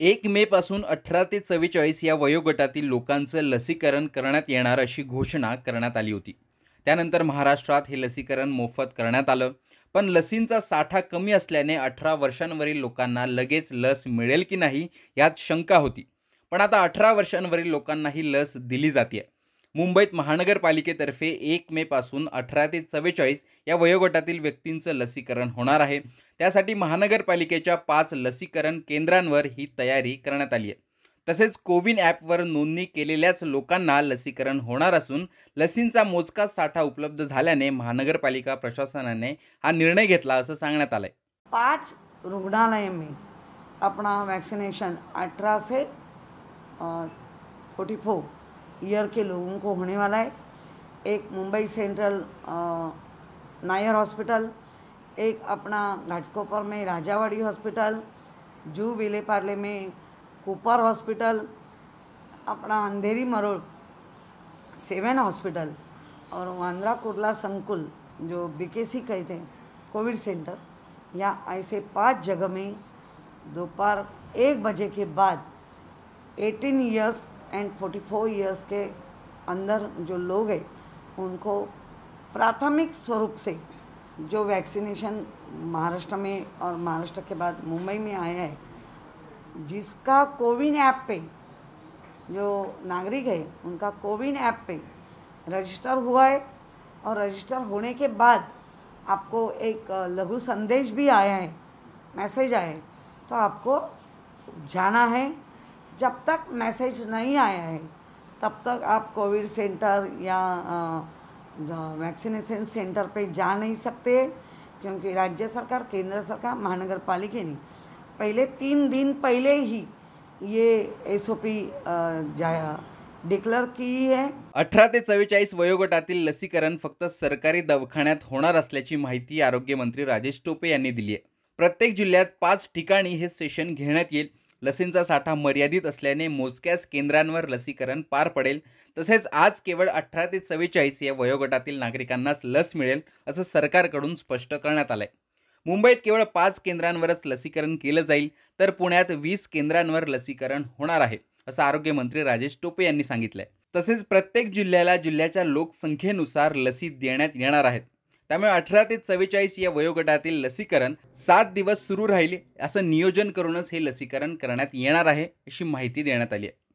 एक मे पासून अठरा ते चव्वेचाळीस या वयोगटातील लोकांचं लसीकरण करण्यात येणार अशी घोषणा करण्यात आली होती त्यानंतर महाराष्ट्रात हे लसीकरण मोफत करण्यात आलं पण लसींचा साठा कमी असल्याने अठरा वर्षांवरील लोकांना लगेच लस मिळेल की नाही यात शंका होती पण आता अठरा वर्षांवरील लोकांना ही लस दिली जाते मुंबईत महानगरपालिकेतर्फे एक मे पासून अठरा ते चव्वेचाळीस या वयोगटातील व्यक्तींचं लसीकरण होणार आहे त्यासाठी महानगरपालिकेच्या पाच लसीकरण केंद्रांवर ही तयारी करण्यात आली आहे तसेच कोविन ॲपवर नोंदणी केलेल्याच लोकांना लसीकरण होणार असून लसींचा मोजका साठा उपलब्ध झाल्याने महानगरपालिका प्रशासनाने हा निर्णय घेतला असं सांगण्यात आलं पाच रुग्णालय मी आपण वैक्सीनेशन फोर्टी फोर ईयर के लोगों को होने वाला है एक मुंबई सेंट्रल नायर हॉस्पिटल एक अपना घाटकोपर में राजावाड़ी हॉस्पिटल जू विले पार्ले में कुपर हॉस्पिटल अपना अंधेरी मरोड़ सेवन हॉस्पिटल और वांद्रा कुर्ला संकुल जो बीकेसी कहते हैं कोविड सेंटर या ऐसे पांच जगह में दोपहर एक बजे के बाद 18 इयर्स एंड 44 इयर्स के अंदर जो लोग हैं उनको प्राथमिक स्वरूप से जो वैक्सीनेशन महाराष्ट्र में और महाराष्ट्र के बाद मुंबई में आया है जिसका कोविन ऐप पे जो नागरिक है उनका कोविन ऐप पे रजिस्टर हुआ है और रजिस्टर होने के बाद आपको एक लघु संदेश भी आया है मैसेज आया है तो आपको जाना है जब तक मैसेज नहीं आया है तब तक आप कोविड सेंटर या वैक्सीनेशन सेंटर पे जा नहीं सकते क्योंकि राज्य सरकार केंद्र सरकार महानगर ने पहले तीन दिन पहले ही ये एस ओ पी डिक्लेअर की आहे अठरा ते चव्वेचाळीस वयोगटातील लसीकरण फक्त सरकारी दवाखान्यात होणार असल्याची माहिती आरोग्यमंत्री राजेश टोपे यांनी दिली आहे प्रत्येक जिल्ह्यात पाच ठिकाणी हे सेशन घेण्यात येईल लसींचा साठा मर्यादित असल्याने मोजक्याच केंद्रांवर लसीकरण पार पडेल तसेच आज केवळ अठरा ते चव्वेचाळीस या वयोगटातील नागरिकांनाच लस मिळेल असं सरकारकडून स्पष्ट करण्यात आलंय मुंबईत केवळ पाच केंद्रांवरच लसीकरण केलं जाईल तर पुण्यात वीस केंद्रांवर लसीकरण होणार आहे असं आरोग्यमंत्री राजेश टोपे यांनी सांगितलंय तसेच प्रत्येक जिल्ह्याला जिल्ह्याच्या लोकसंख्येनुसार लसी देण्यात येणार आहेत त्यामुळे अठरा ते चव्वेचाळीस या वयोगटातील लसीकरण सात दिवस सुरू राहील असं नियोजन करूनच हे लसीकरण करण्यात येणार आहे अशी माहिती देण्यात आली आहे